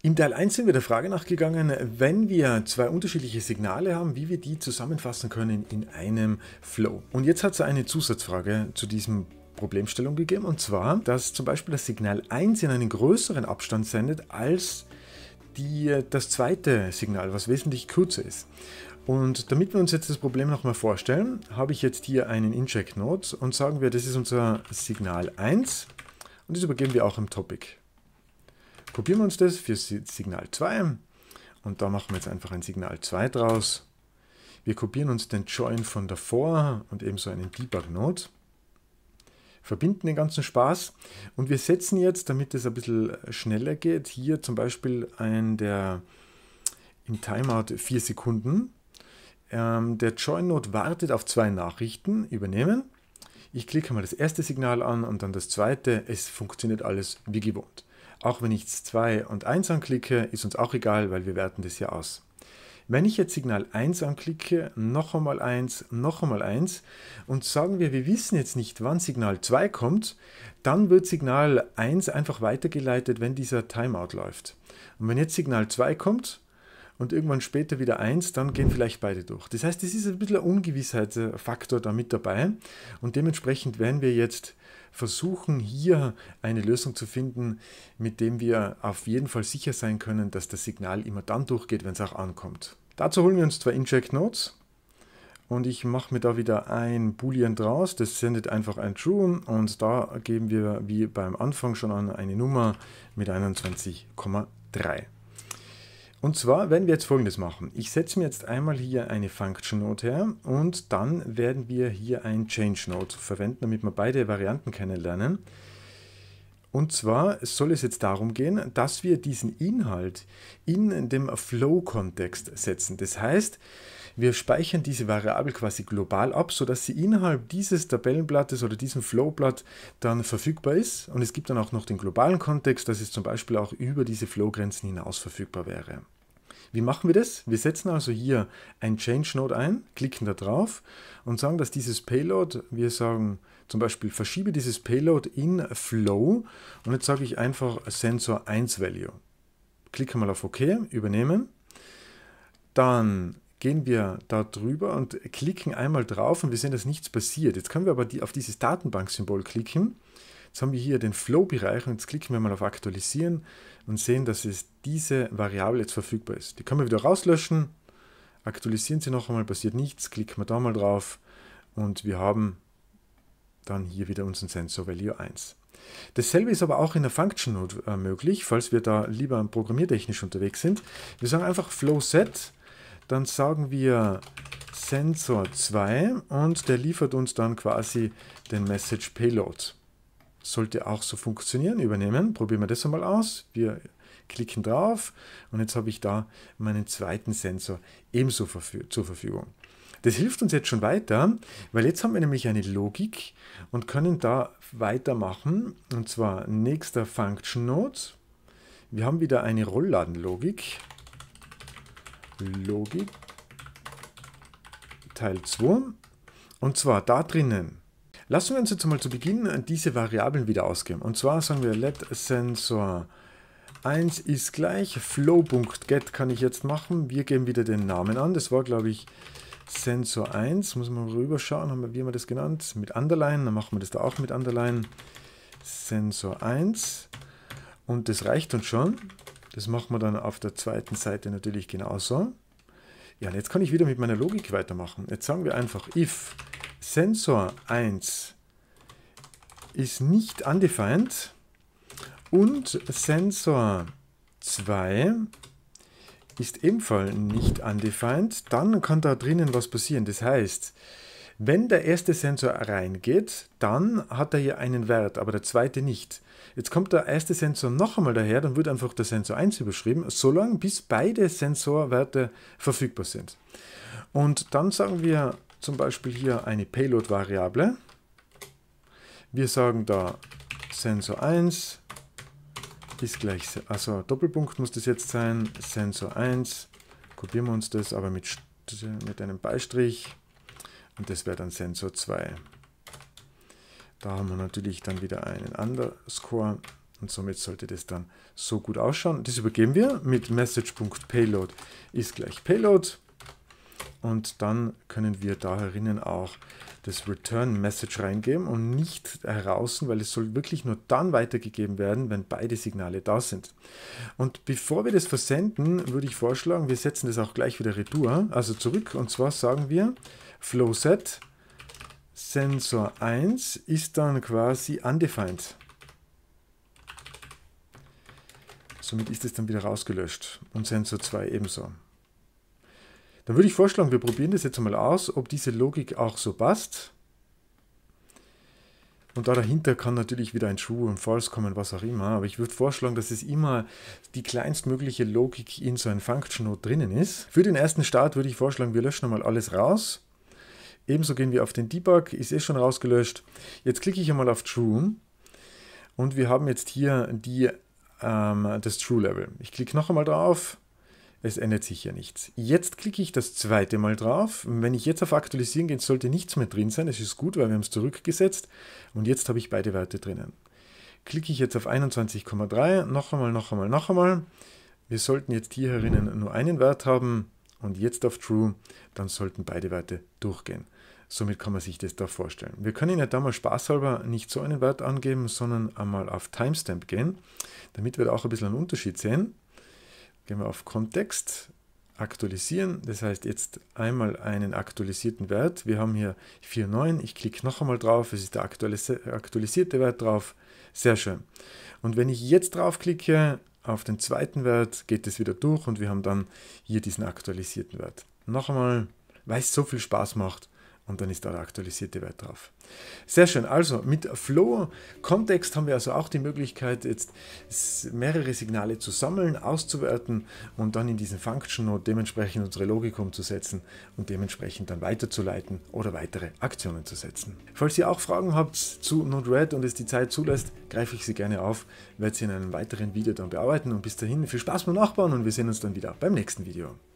Im Teil 1 sind wir der Frage nachgegangen, wenn wir zwei unterschiedliche Signale haben, wie wir die zusammenfassen können in einem Flow. Und jetzt hat es eine Zusatzfrage zu diesem Problemstellung gegeben, und zwar, dass zum Beispiel das Signal 1 in einen größeren Abstand sendet als die, das zweite Signal, was wesentlich kürzer ist. Und damit wir uns jetzt das Problem nochmal vorstellen, habe ich jetzt hier einen Inject-Node und sagen wir, das ist unser Signal 1 und das übergeben wir auch im Topic kopieren wir uns das für Signal 2 und da machen wir jetzt einfach ein Signal 2 draus. Wir kopieren uns den Join von davor und ebenso einen Debug-Node. Verbinden den ganzen Spaß und wir setzen jetzt, damit es ein bisschen schneller geht, hier zum Beispiel einen der im Timeout 4 Sekunden. Ähm, der Join-Node wartet auf zwei Nachrichten, übernehmen. Ich klicke mal das erste Signal an und dann das zweite. Es funktioniert alles wie gewohnt. Auch wenn ich 2 und 1 anklicke, ist uns auch egal, weil wir werten das ja aus. Wenn ich jetzt Signal 1 anklicke, noch einmal 1, noch einmal 1 und sagen wir, wir wissen jetzt nicht, wann Signal 2 kommt, dann wird Signal 1 einfach weitergeleitet, wenn dieser Timeout läuft. Und wenn jetzt Signal 2 kommt, und irgendwann später wieder eins, dann gehen vielleicht beide durch. Das heißt, es ist ein bisschen ein Ungewissheitsfaktor da mit dabei und dementsprechend werden wir jetzt versuchen, hier eine Lösung zu finden, mit dem wir auf jeden Fall sicher sein können, dass das Signal immer dann durchgeht, wenn es auch ankommt. Dazu holen wir uns zwei Inject Nodes und ich mache mir da wieder ein Boolean draus, das sendet einfach ein True und da geben wir wie beim Anfang schon an eine Nummer mit 21,3. Und zwar werden wir jetzt folgendes machen. Ich setze mir jetzt einmal hier eine Function Note her und dann werden wir hier ein Change Note verwenden, damit wir beide Varianten kennenlernen. Und zwar soll es jetzt darum gehen, dass wir diesen Inhalt in dem Flow-Kontext setzen. Das heißt, wir speichern diese Variable quasi global ab, sodass sie innerhalb dieses Tabellenblattes oder diesem Flowblatt dann verfügbar ist. Und es gibt dann auch noch den globalen Kontext, dass es zum Beispiel auch über diese Flowgrenzen hinaus verfügbar wäre. Wie machen wir das? Wir setzen also hier ein Change Node ein, klicken da drauf und sagen, dass dieses Payload, wir sagen zum Beispiel, verschiebe dieses Payload in Flow und jetzt sage ich einfach Sensor 1 Value. Klicke mal auf OK, übernehmen. Dann gehen wir da drüber und klicken einmal drauf und wir sehen, dass nichts passiert. Jetzt können wir aber die, auf dieses Datenbank-Symbol klicken. Jetzt haben wir hier den Flow-Bereich und jetzt klicken wir mal auf Aktualisieren und sehen, dass es diese Variable jetzt verfügbar ist. Die können wir wieder rauslöschen, aktualisieren sie noch einmal, passiert nichts, klicken wir da mal drauf und wir haben dann hier wieder unseren Sensor Value 1. Dasselbe ist aber auch in der Function Node äh, möglich, falls wir da lieber programmiertechnisch unterwegs sind. Wir sagen einfach Flow Set dann sagen wir Sensor 2 und der liefert uns dann quasi den Message Payload. Sollte auch so funktionieren, übernehmen. Probieren wir das einmal aus. Wir klicken drauf und jetzt habe ich da meinen zweiten Sensor ebenso zur Verfügung. Das hilft uns jetzt schon weiter, weil jetzt haben wir nämlich eine Logik und können da weitermachen. Und zwar nächster Function Node. Wir haben wieder eine Rollladenlogik. logik Logik Teil 2. Und zwar da drinnen. Lassen wir uns jetzt mal zu Beginn diese Variablen wieder ausgeben. Und zwar sagen wir let sensor 1 ist gleich flow.get kann ich jetzt machen. Wir geben wieder den Namen an. Das war glaube ich Sensor 1. Muss man rüberschauen, haben wir, wie haben wir das genannt? Mit Underline. Dann machen wir das da auch mit Underline. Sensor 1. Und das reicht uns schon. Das machen wir dann auf der zweiten Seite natürlich genauso. Ja, und jetzt kann ich wieder mit meiner Logik weitermachen. Jetzt sagen wir einfach, if Sensor 1 ist nicht undefined und Sensor 2 ist ebenfalls nicht undefined, dann kann da drinnen was passieren. Das heißt, wenn der erste Sensor reingeht, dann hat er hier einen Wert, aber der zweite nicht. Jetzt kommt der erste Sensor noch einmal daher, dann wird einfach der Sensor 1 überschrieben, solange bis beide Sensorwerte verfügbar sind. Und dann sagen wir zum Beispiel hier eine Payload-Variable. Wir sagen da Sensor 1 ist gleich, also Doppelpunkt muss das jetzt sein, Sensor 1, kopieren wir uns das, aber mit, mit einem Beistrich, und das wäre dann Sensor 2. Da haben wir natürlich dann wieder einen Underscore und somit sollte das dann so gut ausschauen. Das übergeben wir mit message.payload ist gleich Payload und dann können wir da herinnen auch das Return Message reingeben und nicht heraus, weil es soll wirklich nur dann weitergegeben werden, wenn beide Signale da sind. Und bevor wir das versenden, würde ich vorschlagen, wir setzen das auch gleich wieder retour, also zurück. Und zwar sagen wir flowset Sensor 1 ist dann quasi undefined. Somit ist es dann wieder rausgelöscht und Sensor 2 ebenso. Dann würde ich vorschlagen, wir probieren das jetzt mal aus, ob diese Logik auch so passt. Und da dahinter kann natürlich wieder ein True und False kommen, was auch immer. Aber ich würde vorschlagen, dass es immer die kleinstmögliche Logik in so einem Function Node drinnen ist. Für den ersten Start würde ich vorschlagen, wir löschen mal alles raus. Ebenso gehen wir auf den Debug, ist eh schon rausgelöscht. Jetzt klicke ich einmal auf True und wir haben jetzt hier die, ähm, das True Level. Ich klicke noch einmal drauf es ändert sich ja nichts. Jetzt klicke ich das zweite Mal drauf. Wenn ich jetzt auf Aktualisieren gehe, sollte nichts mehr drin sein. Es ist gut, weil wir haben es zurückgesetzt. Und jetzt habe ich beide Werte drinnen. Klicke ich jetzt auf 21,3. Noch einmal, noch einmal, noch einmal. Wir sollten jetzt hier herinnen nur einen Wert haben und jetzt auf True, dann sollten beide Werte durchgehen. Somit kann man sich das da vorstellen. Wir können ja da mal spaßhalber nicht so einen Wert angeben, sondern einmal auf Timestamp gehen, damit wir da auch ein bisschen einen Unterschied sehen. Gehen wir auf Kontext, aktualisieren. Das heißt jetzt einmal einen aktualisierten Wert. Wir haben hier 4,9. Ich klicke noch einmal drauf. Es ist der aktualisierte Wert drauf. Sehr schön. Und wenn ich jetzt draufklicke auf den zweiten Wert, geht es wieder durch und wir haben dann hier diesen aktualisierten Wert. Noch einmal, weil es so viel Spaß macht und dann ist da der aktualisierte Wert drauf. Sehr schön. Also mit Flow-Kontext haben wir also auch die Möglichkeit, jetzt mehrere Signale zu sammeln, auszuwerten und dann in diesen Function Node dementsprechend unsere Logik umzusetzen und dementsprechend dann weiterzuleiten oder weitere Aktionen zu setzen. Falls ihr auch Fragen habt zu Node-RED und es die Zeit zulässt, greife ich sie gerne auf, werde sie in einem weiteren Video dann bearbeiten und bis dahin viel Spaß beim Nachbauen und wir sehen uns dann wieder beim nächsten Video.